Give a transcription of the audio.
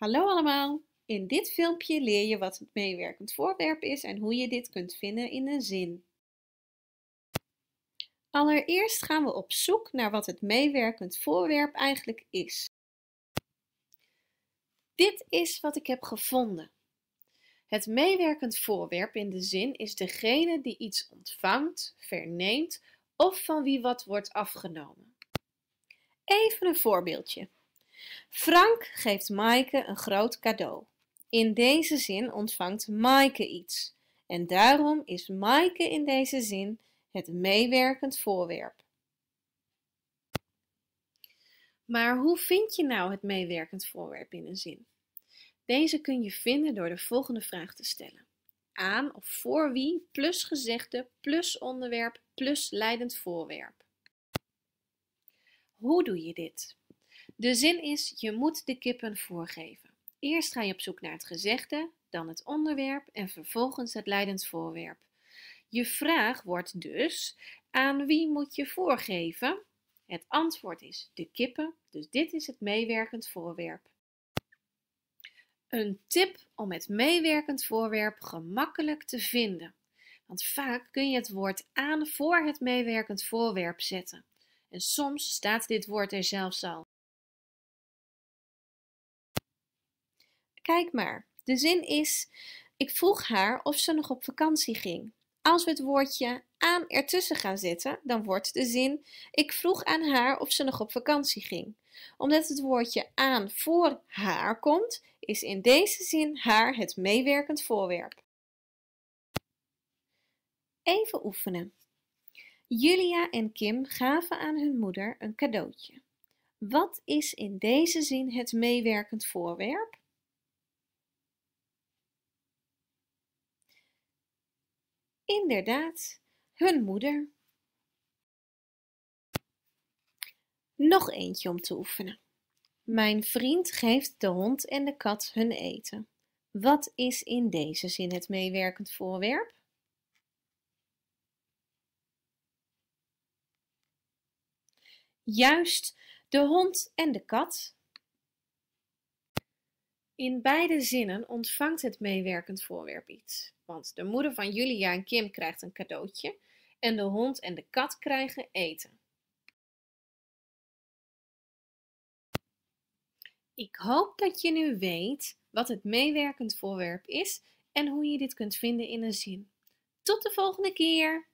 Hallo allemaal! In dit filmpje leer je wat het meewerkend voorwerp is en hoe je dit kunt vinden in een zin. Allereerst gaan we op zoek naar wat het meewerkend voorwerp eigenlijk is. Dit is wat ik heb gevonden. Het meewerkend voorwerp in de zin is degene die iets ontvangt, verneemt of van wie wat wordt afgenomen. Even een voorbeeldje. Frank geeft Maaike een groot cadeau. In deze zin ontvangt Maaike iets. En daarom is Maaike in deze zin het meewerkend voorwerp. Maar hoe vind je nou het meewerkend voorwerp in een zin? Deze kun je vinden door de volgende vraag te stellen. Aan of voor wie plus gezegde plus onderwerp plus leidend voorwerp. Hoe doe je dit? De zin is: je moet de kippen voorgeven. Eerst ga je op zoek naar het gezegde, dan het onderwerp en vervolgens het leidend voorwerp. Je vraag wordt dus: aan wie moet je voorgeven? Het antwoord is de kippen, dus dit is het meewerkend voorwerp. Een tip om het meewerkend voorwerp gemakkelijk te vinden. Want vaak kun je het woord aan voor het meewerkend voorwerp zetten. En soms staat dit woord er zelfs al. Kijk maar. De zin is: ik vroeg haar of ze nog op vakantie ging. Als we het woordje aan ertussen gaan zetten, dan wordt de zin: ik vroeg aan haar of ze nog op vakantie ging. Omdat het woordje aan voor haar komt, is in deze zin haar het meewerkend voorwerp. Even oefenen. Julia en Kim gaven aan hun moeder een cadeautje. Wat is in deze zin het meewerkend voorwerp? Inderdaad, hun moeder. Nog eentje om te oefenen. Mijn vriend geeft de hond en de kat hun eten. Wat is in deze zin het meewerkend voorwerp? Juist de hond en de kat in beide zinnen ontvangt het meewerkend voorwerp iets. Want de moeder van Julia en Kim krijgt een cadeautje en de hond en de kat krijgen eten. Ik hoop dat je nu weet wat het meewerkend voorwerp is en hoe je dit kunt vinden in een zin. Tot de volgende keer!